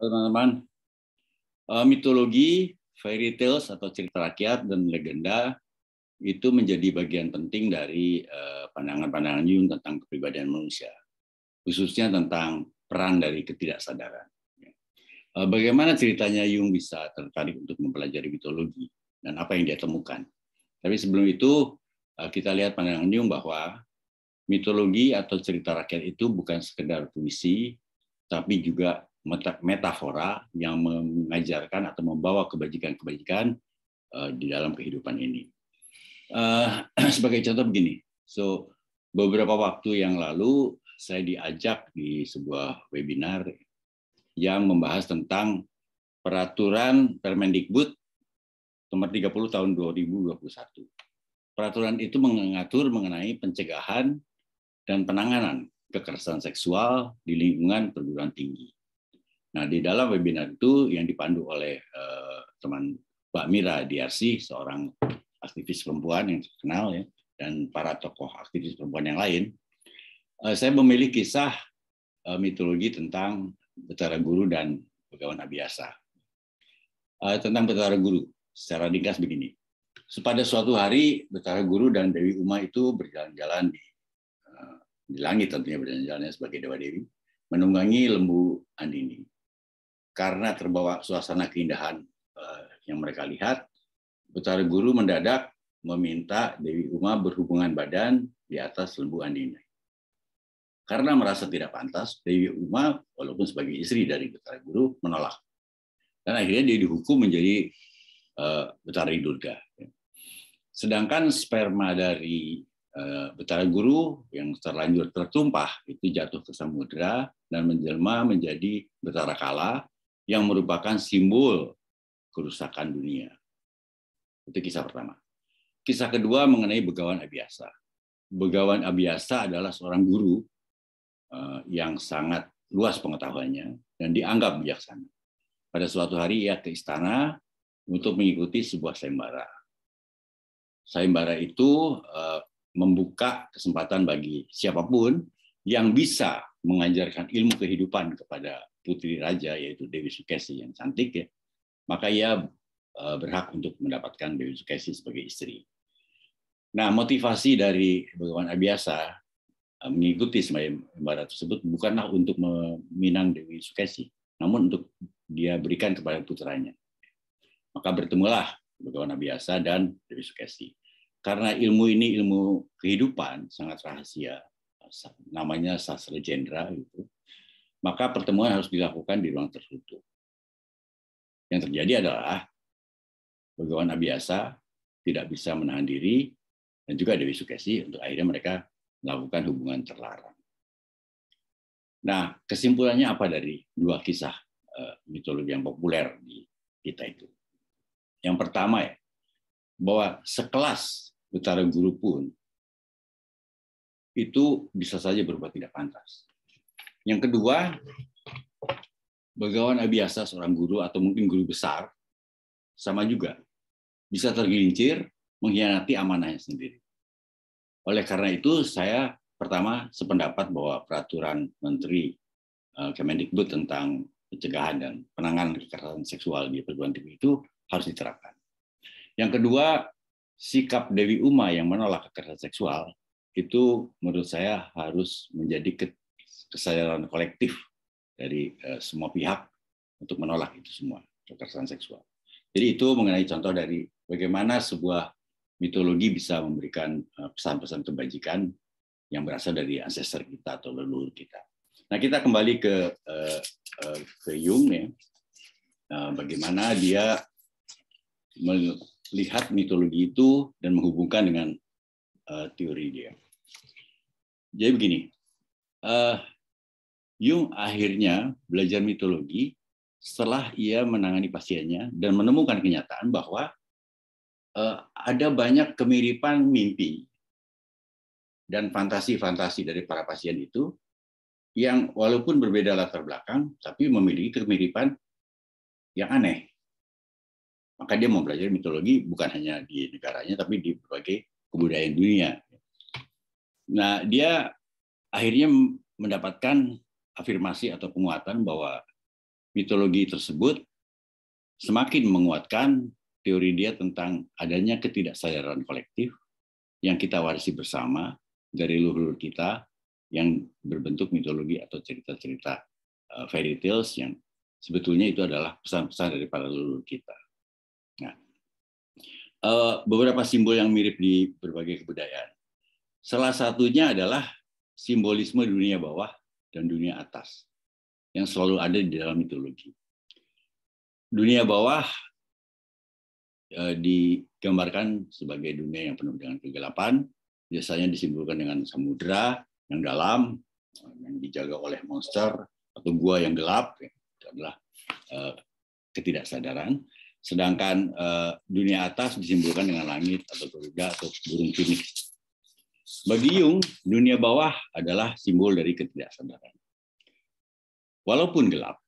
teman-teman. Uh, mitologi, fairy tales atau cerita rakyat dan legenda itu menjadi bagian penting dari eh, pandangan-pandangan uh, Jung tentang kepribadian manusia, khususnya tentang peran dari ketidaksadaran. Eh, bagaimana ceritanya Jung bisa tertarik untuk mempelajari mitologi dan apa yang dia temukan? Tapi sebelum itu kita lihat pandangan Jung bahwa mitologi atau cerita rakyat itu bukan sekedar puisi, tapi juga metafora yang mengajarkan atau membawa kebajikan-kebajikan eh, di dalam kehidupan ini. Uh, sebagai contoh begini, so beberapa waktu yang lalu saya diajak di sebuah webinar yang membahas tentang peraturan Permendikbud nomor 30 tahun 2021. Peraturan itu mengatur mengenai pencegahan dan penanganan kekerasan seksual di lingkungan perguruan tinggi. Nah, di dalam webinar itu yang dipandu oleh eh, teman Mbak Mira Diarsi, seorang aktivis perempuan yang terkenal ya, dan para tokoh aktivis perempuan yang lain, eh, saya memilih kisah eh, mitologi tentang Betara Guru dan Pegawai Abiasa. Eh, tentang Betara Guru, secara ringkas begini. Pada suatu hari, Betara Guru dan Dewi Uma itu berjalan-jalan di, eh, di langit tentunya berjalan-jalannya sebagai Dewa Dewi, menunggangi lembu Andini karena terbawa suasana keindahan eh, yang mereka lihat, betara Guru mendadak meminta Dewi Uma berhubungan badan di atas lembu Andina. Karena merasa tidak pantas, Dewi Uma, walaupun sebagai istri dari Betara Guru, menolak. Dan akhirnya dia dihukum menjadi betara eh, Durga. Sedangkan sperma dari Betara eh, Guru yang terlanjur tertumpah itu jatuh ke samudra dan menjelma menjadi Betara Kala yang merupakan simbol kerusakan dunia. Itu kisah pertama. Kisah kedua mengenai Begawan Abiasa. Begawan Abiasa adalah seorang guru eh, yang sangat luas pengetahuannya dan dianggap bijaksana. Pada suatu hari ia ke istana untuk mengikuti sebuah sayembara. Sayembara itu eh, membuka kesempatan bagi siapapun yang bisa mengajarkan ilmu kehidupan kepada putri raja yaitu Dewi Sukesi yang cantik ya, maka ia e, berhak untuk mendapatkan Dewi Sukesi sebagai istri. Nah, motivasi dari Bhagawan Abiasa e, mengikuti sembara tersebut bukanlah untuk meminang Dewi Sukesi, namun untuk dia berikan kepada putranya. Maka bertemulah Bhagawan Abiasa dan Dewi Sukesi. Karena ilmu ini ilmu kehidupan sangat rahasia, namanya sastra jenderal itu, maka pertemuan harus dilakukan di ruang tertutup. Yang terjadi adalah bagaimana biasa tidak bisa menahan diri dan juga Dewi Sukesi untuk akhirnya mereka melakukan hubungan terlarang. Nah, kesimpulannya apa dari dua kisah eh, mitologi yang populer di kita itu? Yang pertama ya, bahwa sekelas Utara Guru pun itu bisa saja berbuat tidak pantas. Yang kedua, begawan biasa seorang guru atau mungkin guru besar sama juga bisa tergelincir mengkhianati amanahnya sendiri. Oleh karena itu saya pertama sependapat bahwa peraturan Menteri eh, Kemendikbud tentang pencegahan dan penanganan kekerasan seksual di perguruan tinggi itu harus diterapkan. Yang kedua, sikap Dewi Uma yang menolak kekerasan seksual itu menurut saya harus menjadi kesadaran kolektif dari eh, semua pihak untuk menolak itu semua kekerasan seksual. Jadi itu mengenai contoh dari bagaimana sebuah mitologi bisa memberikan eh, pesan-pesan kebajikan yang berasal dari ancestor kita atau leluhur kita. Nah kita kembali ke eh, ke Jung ya, nah, bagaimana dia melihat mitologi itu dan menghubungkan dengan uh, teori dia. Jadi begini, uh, Jung akhirnya belajar mitologi setelah ia menangani pasiennya dan menemukan kenyataan bahwa uh, ada banyak kemiripan mimpi dan fantasi-fantasi dari para pasien itu yang walaupun berbeda latar belakang tapi memiliki kemiripan yang aneh. Maka dia mau belajar mitologi bukan hanya di negaranya tapi di berbagai kebudayaan dunia. Nah, dia akhirnya mendapatkan afirmasi atau penguatan bahwa mitologi tersebut semakin menguatkan teori dia tentang adanya ketidaksadaran kolektif yang kita warisi bersama dari leluhur kita yang berbentuk mitologi atau cerita-cerita eh, fairy tales yang sebetulnya itu adalah pesan-pesan dari para leluhur kita. Nah, Eh, beberapa simbol yang mirip di berbagai kebudayaan. Salah satunya adalah simbolisme dunia bawah dan dunia atas yang selalu ada di dalam mitologi. Dunia bawah eh, digambarkan sebagai dunia yang penuh dengan kegelapan, biasanya disimbolkan dengan samudera yang dalam yang dijaga oleh monster atau gua yang gelap itu adalah eh, ketidaksadaran Sedangkan uh, dunia atas disimpulkan dengan langit atau surga atau burung pinik. Bagi Jung, dunia bawah adalah simbol dari ketidaksadaran. Walaupun gelap,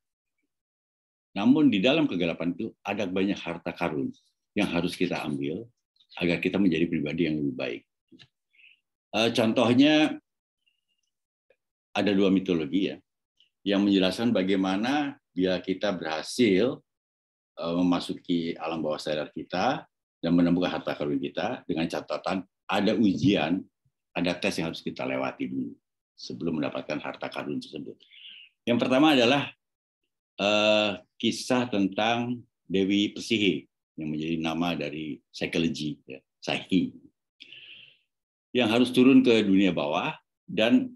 namun di dalam kegelapan itu ada banyak harta karun yang harus kita ambil agar kita menjadi pribadi yang lebih baik. Uh, contohnya ada dua mitologi ya yang menjelaskan bagaimana bila kita berhasil Eh, memasuki alam bawah sadar kita dan menemukan harta karun kita dengan catatan ada ujian, ada tes yang harus kita lewati dulu sebelum mendapatkan harta karun tersebut. Yang pertama adalah uh, kisah tentang Dewi Pesihi yang menjadi nama dari psychology, ya, psyche, yang harus turun ke dunia bawah dan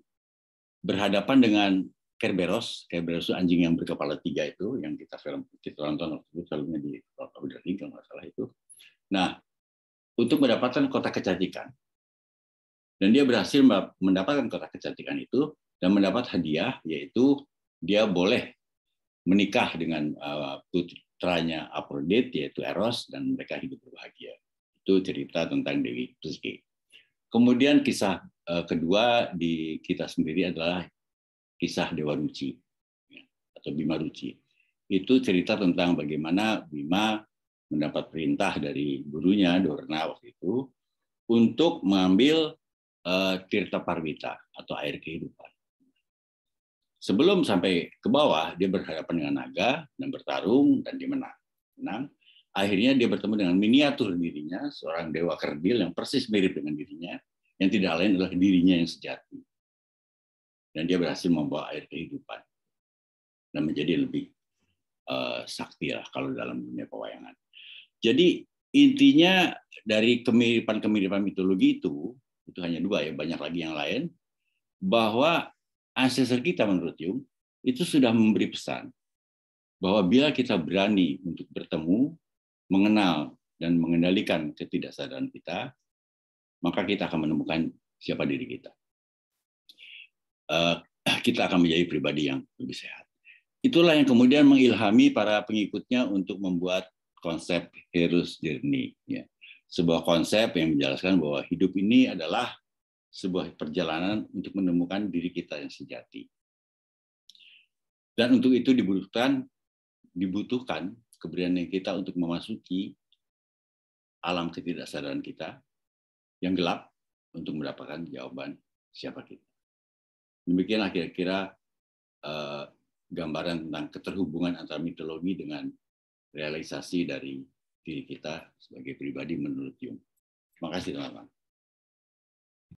berhadapan dengan Kerberos, Kerberos itu anjing yang berkepala tiga itu yang kita film kita nonton waktu itu filmnya di Abu kalau nggak salah itu. Nah, untuk mendapatkan kota kecantikan dan dia berhasil mendapatkan kota kecantikan itu dan mendapat hadiah yaitu dia boleh menikah dengan eh, putranya Aphrodite yaitu Eros dan mereka hidup berbahagia. Itu cerita tentang Dewi Psyche. Kemudian kisah eh, kedua di kita sendiri adalah kisah Dewa Ruci ya, atau Bima Ruci. Itu cerita tentang bagaimana Bima mendapat perintah dari gurunya Dorna waktu itu untuk mengambil uh, eh, Tirta Parwita atau air kehidupan. Sebelum sampai ke bawah, dia berhadapan dengan naga dan bertarung dan dia menang. menang. Akhirnya dia bertemu dengan miniatur dirinya, seorang dewa kerdil yang persis mirip dengan dirinya, yang tidak lain adalah dirinya yang sejati dan dia berhasil membawa air kehidupan dan menjadi lebih uh, sakti lah kalau dalam dunia pewayangan. Jadi intinya dari kemiripan-kemiripan mitologi itu itu hanya dua ya banyak lagi yang lain bahwa ancestor kita menurut Jung itu sudah memberi pesan bahwa bila kita berani untuk bertemu, mengenal dan mengendalikan ketidaksadaran kita, maka kita akan menemukan siapa diri kita. Eh, kita akan menjadi pribadi yang lebih sehat. Itulah yang kemudian mengilhami para pengikutnya untuk membuat konsep Herus Dirni. Ya. Sebuah konsep yang menjelaskan bahwa hidup ini adalah sebuah perjalanan untuk menemukan diri kita yang sejati. Dan untuk itu dibutuhkan dibutuhkan keberanian kita untuk memasuki alam ketidaksadaran kita yang gelap untuk mendapatkan jawaban siapa kita. Demikianlah kira-kira eh, gambaran tentang keterhubungan antara mitologi dengan realisasi dari diri kita sebagai pribadi menurut Jung. Terima kasih teman-teman.